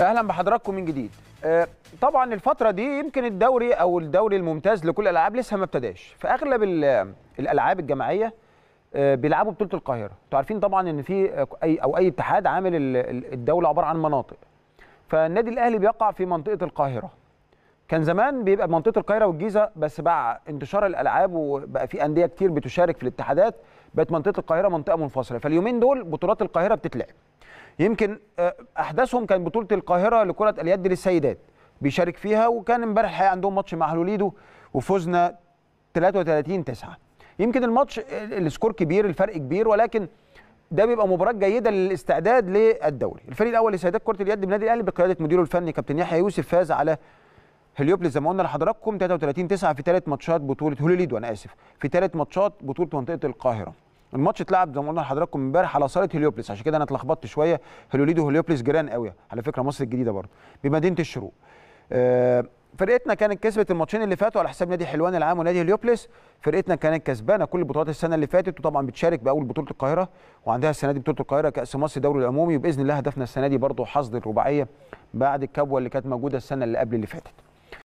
اهلا بحضراتكم من جديد آه، طبعا الفتره دي يمكن الدوري او الدوري الممتاز لكل الالعاب لسه ما ابتداش فاغلب الالعاب الجماعيه آه، بيلعبوا بطوله القاهره انتوا عارفين طبعا ان في اي او اي اتحاد عامل الدوله عباره عن مناطق فالنادي الاهلي بيقع في منطقه القاهره كان زمان بيبقى منطقه القاهره والجيزه بس مع انتشار الالعاب وبقى في انديه كتير بتشارك في الاتحادات بقت منطقه القاهره منطقه منفصله فاليومين دول بطولات القاهره بتتلعب يمكن آه، احداثهم كان بطوله القاهره لكره اليد للسيدات بيشارك فيها وكان امبارح عندهم ماتش مع هلوليدو وفوزنا 33 9 يمكن الماتش آه، السكور كبير الفرق كبير ولكن ده بيبقى مباراه جيده للاستعداد للدوري الفريق الاول لسيدات كره اليد بالنادي الاهلي بقياده مديره الفني كابتن يحيى يوسف فاز على هليوبلس زي ما قلنا لحضراتكم 33 9 في ثلاث ماتشات بطوله هوليليدو انا اسف في ثلاث ماتشات بطوله منطقه القاهره الماتش اتلعب زي ما قلنا لحضراتكم امبارح على صاله هليوبلس عشان كده انا اتلخبطت شويه هليوليد وهليوبلس جيران قوي على فكره مصر الجديده برضه بمدينه الشروق آه، فرقتنا كانت كسبت الماتشين اللي فاتوا على حساب نادي حلوان العام ونادي هليوبلس فرقتنا كانت كسبانه كل بطولات السنه اللي فاتت وطبعا بتشارك باول بطوله القاهره وعندها السنه دي بطوله القاهره كاس مصر الدوري العمومي وباذن الله هدفنا السنه دي برضه حصد الرباعيه بعد الكبوه اللي كانت موجوده السنه اللي قبل اللي فاتت